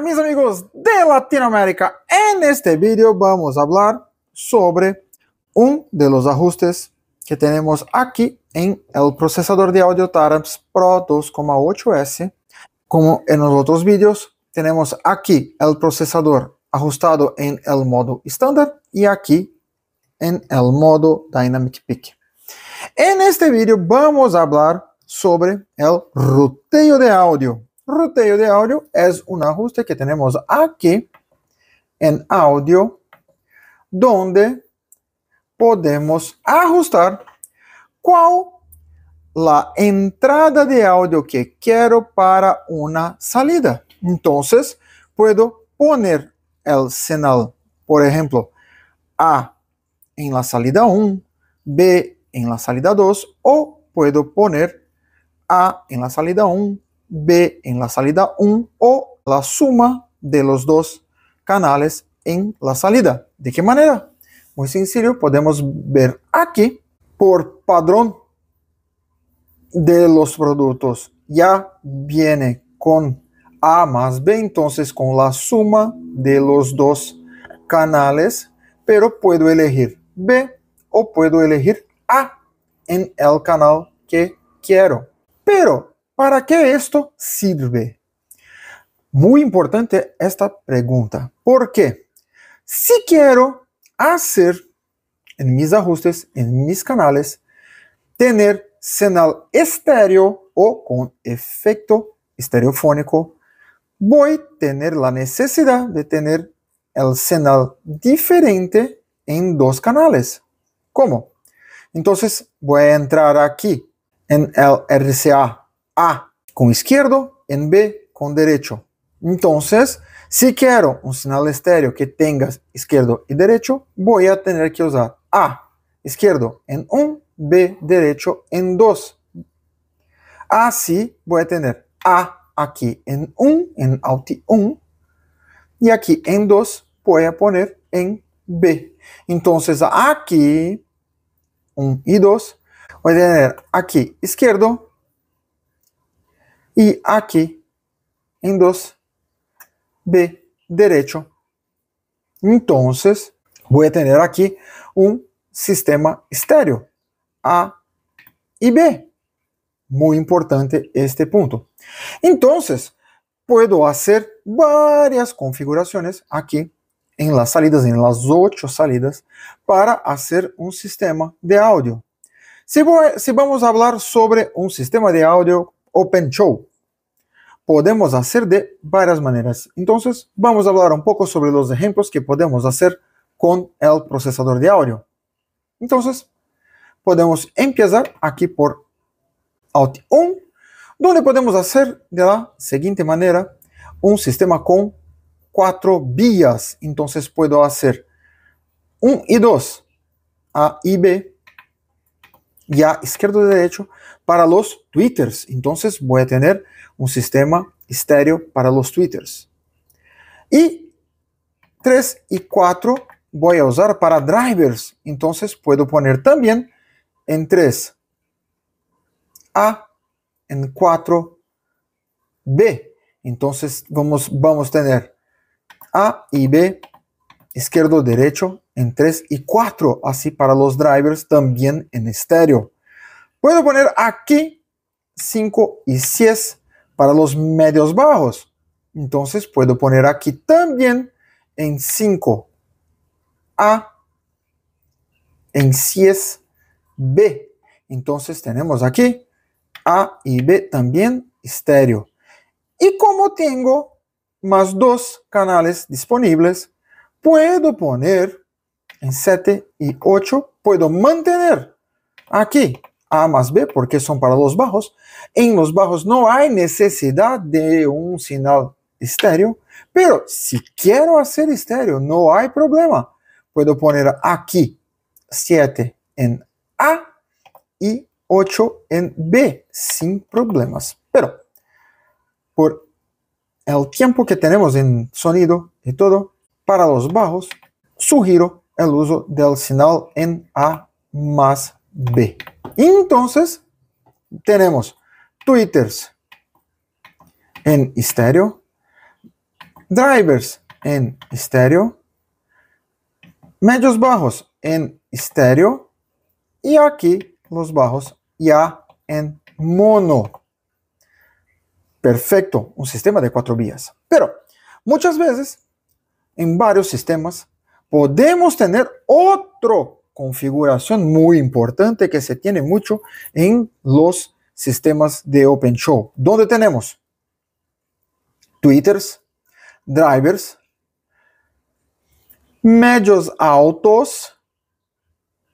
mis amigos de Latinoamérica, en este vídeo vamos a hablar sobre un de los ajustes que tenemos aquí en el procesador de audio tars Pro 2,8S. Como en los otros vídeos, tenemos aquí el procesador ajustado en el modo estándar y aquí en el modo Dynamic Peak. En este vídeo vamos a hablar sobre el ruteo de audio Roteo de audio es un ajuste que tenemos aquí en audio donde podemos ajustar cuál la entrada de audio que quiero para una salida. Entonces, puedo poner el señal, por ejemplo, A en la salida 1, B en la salida 2 o puedo poner A en la salida 1, B en la salida 1 o la suma de los dos canales en la salida. ¿De qué manera? Muy sencillo, podemos ver aquí por padrón de los productos. Ya viene con A más B, entonces con la suma de los dos canales, pero puedo elegir B o puedo elegir A en el canal que quiero. Pero ¿Para qué esto sirve? Muy importante esta pregunta. ¿Por qué? Si quiero hacer en mis ajustes, en mis canales, tener señal estéreo o con efecto estereofónico, voy a tener la necesidad de tener el señal diferente en dos canales. ¿Cómo? Entonces voy a entrar aquí en el RCA a con izquierdo, en B con derecho. Entonces, si quiero un señal estéreo que tenga izquierdo y derecho, voy a tener que usar A izquierdo en 1, B derecho en 2. Así voy a tener A aquí en 1, en out 1, y aquí en 2 voy a poner en B. Entonces aquí 1 y 2 voy a tener aquí izquierdo y aquí, en 2, B derecho. Entonces, voy a tener aquí un sistema estéreo, A y B. Muy importante este punto. Entonces, puedo hacer varias configuraciones aquí en las salidas, en las ocho salidas, para hacer un sistema de audio. Si, si vamos a hablar sobre un sistema de audio Open Show. Podemos hacer de varias maneras. Entonces, vamos a hablar un poco sobre los ejemplos que podemos hacer con el procesador de audio. Entonces, podemos empezar aquí por out 1, donde podemos hacer de la siguiente manera un sistema con cuatro vías. Entonces, puedo hacer 1 y 2, A y B, a izquierdo y derecho para los tweeters. Entonces voy a tener un sistema estéreo para los tweeters. Y 3 y 4 voy a usar para drivers. Entonces puedo poner también en 3 A, en 4 B. Entonces vamos, vamos a tener A y B izquierdo, derecho en 3 y 4, así para los drivers también en estéreo. Puedo poner aquí 5 y 6 para los medios bajos. Entonces puedo poner aquí también en 5 A, en 6 B. Entonces tenemos aquí A y B también estéreo. Y como tengo más dos canales disponibles, puedo poner en 7 y 8, puedo mantener aquí A más B porque son para los bajos. En los bajos no hay necesidad de un sinal estéreo, pero si quiero hacer estéreo, no hay problema. Puedo poner aquí 7 en A y 8 en B sin problemas. Pero por el tiempo que tenemos en sonido y todo, para los bajos, sugiero el uso del sinal en A más B. Entonces, tenemos tweeters en estéreo, drivers en estéreo, medios bajos en estéreo y aquí los bajos ya en mono. Perfecto, un sistema de cuatro vías. Pero muchas veces en varios sistemas, podemos tener otra configuración muy importante que se tiene mucho en los sistemas de Show, donde tenemos tweeters, drivers, medios altos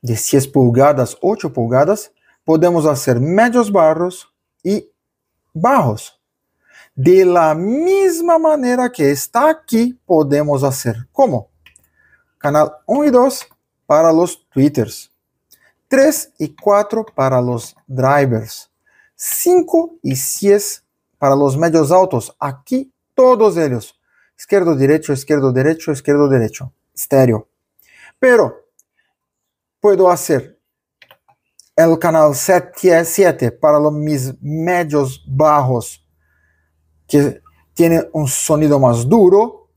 de 10 pulgadas, 8 pulgadas, podemos hacer medios barros y bajos. De la misma manera que está aquí, podemos hacer como canal 1 y 2 para los tweeters. 3 y 4 para los drivers, 5 y 6 para los medios altos. Aquí todos ellos. Izquierdo, derecho, izquierdo, derecho, izquierdo, derecho. Estéreo. Pero puedo hacer el canal 7, 7 para los mis medios bajos que tiene un sonido más duro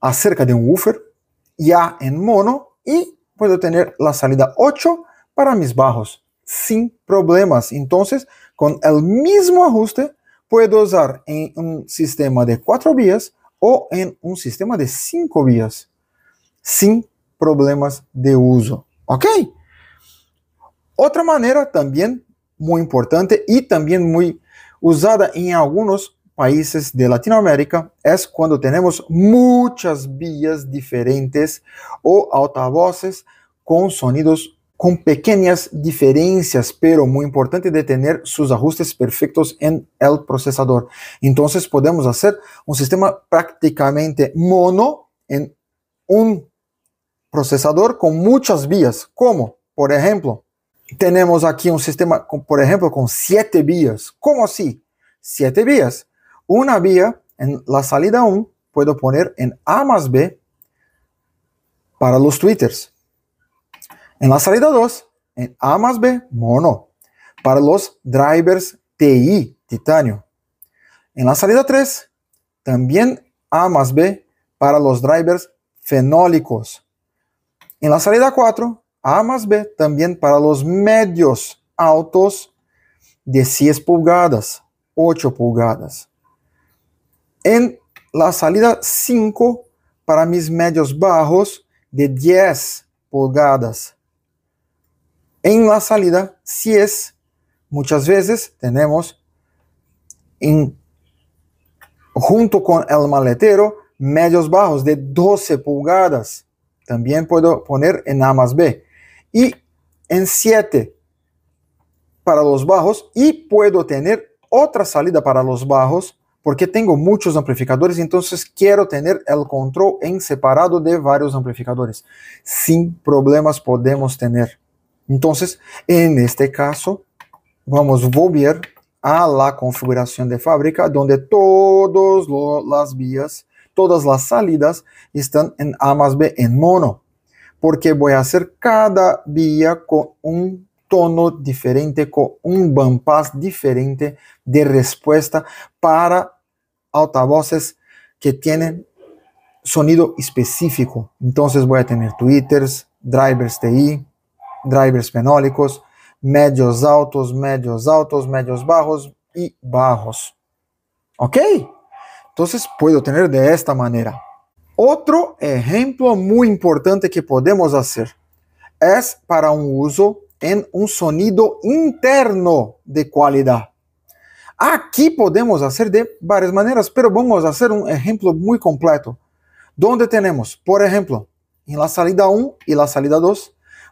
acerca de un woofer, ya en mono, y puedo tener la salida 8 para mis bajos sin problemas. Entonces, con el mismo ajuste, puedo usar en un sistema de 4 vías o en un sistema de 5 vías sin problemas de uso. ¿Ok? Otra manera también muy importante y también muy usada en algunos países de Latinoamérica es cuando tenemos muchas vías diferentes o altavoces con sonidos con pequeñas diferencias, pero muy importante de tener sus ajustes perfectos en el procesador. Entonces podemos hacer un sistema prácticamente mono en un procesador con muchas vías, como por ejemplo, tenemos aquí un sistema, por ejemplo, con siete vías. ¿Cómo así? Siete vías una vía en la salida 1 puedo poner en A más B para los tweeters. En la salida 2, en A más B, mono. Para los drivers TI, titanio. En la salida 3, también A más B para los drivers fenólicos. En la salida 4, A más B también para los medios autos de 10 pulgadas, 8 pulgadas en la salida 5 para mis medios bajos de 10 pulgadas. En la salida 6, muchas veces tenemos junto con el maletero medios bajos de 12 pulgadas. También puedo poner en A más B. Y en 7 para los bajos y puedo tener otra salida para los bajos porque tengo muchos amplificadores, entonces quiero tener el control en separado de varios amplificadores. Sin problemas podemos tener. Entonces, en este caso, vamos a volver a la configuración de fábrica, donde todas las vías, todas las salidas están en A más B en mono, porque voy a hacer cada vía con un tono diferente, con un bandpass diferente de respuesta para altavoces que tienen sonido específico. Entonces voy a tener tweeters, drivers TI, drivers fenólicos, medios altos, medios altos, medios bajos y bajos. ¿Ok? Entonces puedo tener de esta manera. Otro ejemplo muy importante que podemos hacer es para un uso en un sonido interno de calidad. Aqui podemos fazer de varias maneiras, mas vamos fazer um exemplo muito completo. Donde temos, por exemplo, em la salida 1 e la salida 2,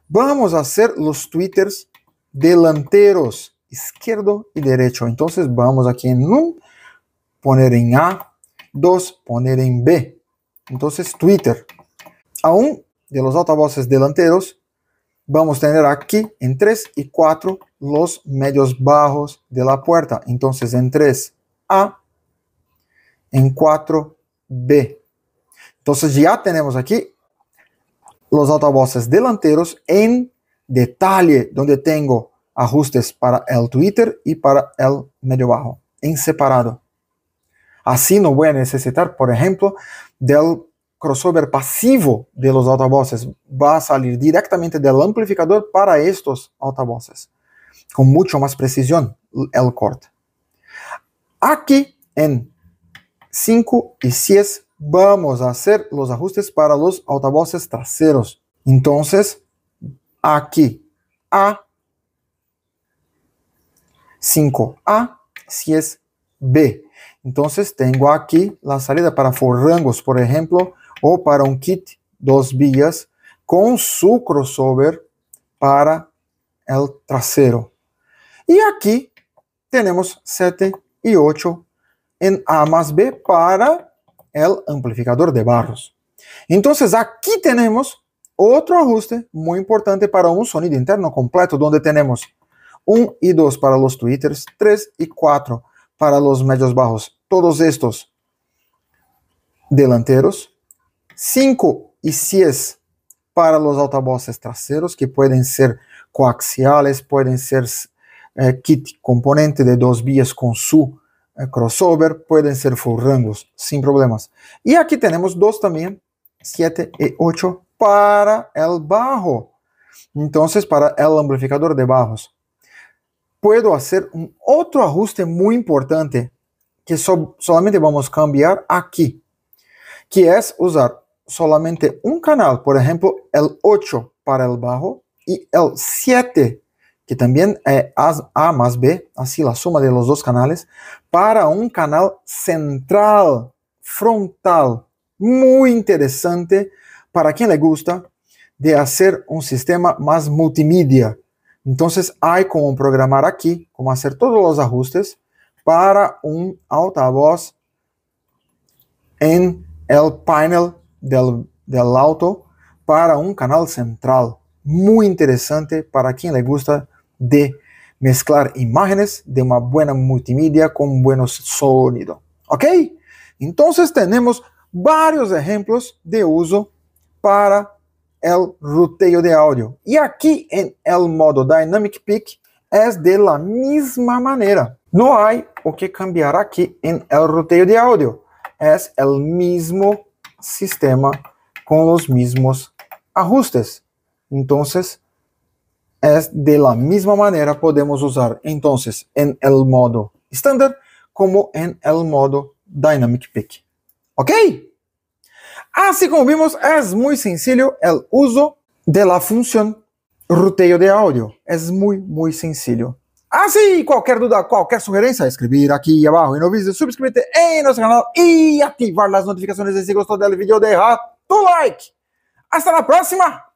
vamos fazer os los twitters delanteros, izquierdo e direito. Então, vamos aqui em 1, poner em A, 2, poner em B. Então, Twitter. Aún de los altavoces delanteros, vamos ter aqui em 3 e 4 los medios bajos de la puerta. Entonces en 3, A. En 4, B. Entonces ya tenemos aquí los altavoces delanteros en detalle, donde tengo ajustes para el Twitter y para el medio bajo, en separado. Así no voy a necesitar, por ejemplo, del crossover pasivo de los altavoces. Va a salir directamente del amplificador para estos altavoces con mucho más precisión el corte. Aquí en 5 y 10 vamos a hacer los ajustes para los altavoces traseros. Entonces, aquí A, 5A, es b Entonces tengo aquí la salida para forrangos, por ejemplo, o para un kit dos vías con su crossover para el trasero. Y aquí tenemos 7 y 8 en A más B para el amplificador de barros. Entonces aquí tenemos otro ajuste muy importante para un sonido interno completo, donde tenemos 1 y 2 para los tweeters, 3 y 4 para los medios bajos, todos estos delanteros, 5 y 6 para los altavoces traseros, que pueden ser coaxiales, pueden ser eh, kit componente de dos vías con su eh, crossover, pueden ser full rangos sin problemas. Y aquí tenemos dos también, 7 y 8 para el bajo. Entonces, para el amplificador de bajos, puedo hacer un otro ajuste muy importante que solamente vamos a cambiar aquí, que es usar solamente un canal, por ejemplo, el 8 para el bajo y el 7 que también es eh, A más B, así la suma de los dos canales, para un canal central, frontal, muy interesante para quien le gusta de hacer un sistema más multimedia. Entonces hay como programar aquí, como hacer todos los ajustes para un altavoz en el panel del, del auto para un canal central. Muy interesante para quien le gusta de mezclar imágenes de una buena multimedia con buenos sonidos. ¿Ok? Entonces tenemos varios ejemplos de uso para el ruteo de audio. Y aquí en el modo Dynamic Peak es de la misma manera. No hay o que cambiar aquí en el ruteo de audio. Es el mismo sistema con los mismos ajustes. Entonces, é de la misma manera podemos usar então en el modo estándar como en el modo Dynamic pick, ¿Ok? Assim como vimos, é muito sencillo o uso de la función ruteo de audio. É muito muito sencillo. Assim, qualquer dúvida, qualquer sugerência, escrever aqui abaixo e no vídeo, subscrever em nosso canal e ativar as notificações e se gostou do vídeo, deixa o like. Hasta a próxima!